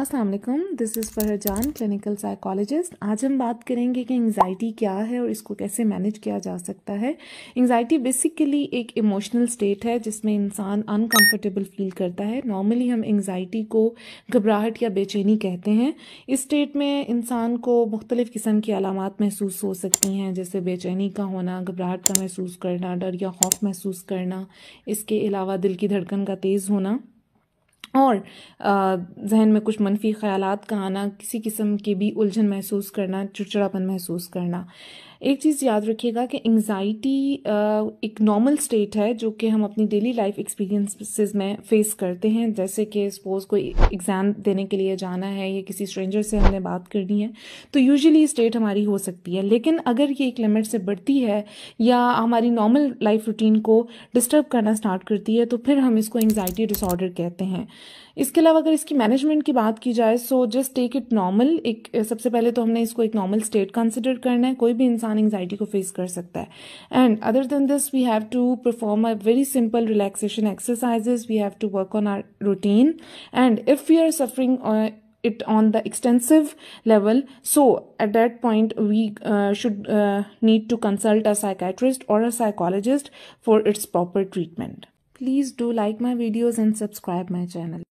अस्सलाम वालेकुम this is Farhajan clinical psychologist आज हम बात करेंगे कि एंगजाइटी क्या है और इसको कैसे मैनेज किया जा सकता है एंगजाइटी बेसिकली एक इमोशनल स्टेट है जिसमें इंसान अनकंफर्टेबल फील करता है नॉर्मली हम एंगजाइटी को घबराहट या बेचैनी कहते हैं इस स्टेट में इंसान को मुख्तलिफ़ किस्म की अलामत महसूस हो सकती हैं जैसे बेचैनी का होना घबराहट का महसूस करना डर या खौफ महसूस करना इसके अलावा दिल की धड़कन का तेज़ होना और जहन में कुछ मनफी ख्यालात का आना किसी किस्म के भी उलझन महसूस करना चिड़चिड़ापन महसूस करना एक चीज़ याद रखिएगा कि एंगजाइटी एक नॉर्मल स्टेट है जो कि हम अपनी डेली लाइफ एक्सपीरियंसेस में फेस करते हैं जैसे कि सपोज कोई एग्ज़ाम देने के लिए जाना है या किसी स्ट्रेंजर से हमने बात करनी है तो यूजुअली स्टेट हमारी हो सकती है लेकिन अगर ये एक लिमिट से बढ़ती है या हमारी नॉर्मल लाइफ रूटीन को डिस्टर्ब करना स्टार्ट करती है तो फिर हम इसको एंगजाइटी डिसऑर्डर कहते हैं इसके अलावा अगर इसकी मैनेजमेंट की बात की जाए so just take it normal एक सबसे पहले तो हमने इसको एक नॉर्मल स्टेट कंसिडर करना है कोई भी इंसान इंसान एंगजाइटी को फेस कर सकता है and other than this we have to perform a very simple relaxation exercises we have to work on our routine and if we are suffering it on the extensive level so at that point we uh, should uh, need to consult a psychiatrist or a psychologist for its proper treatment please do like my videos and subscribe my channel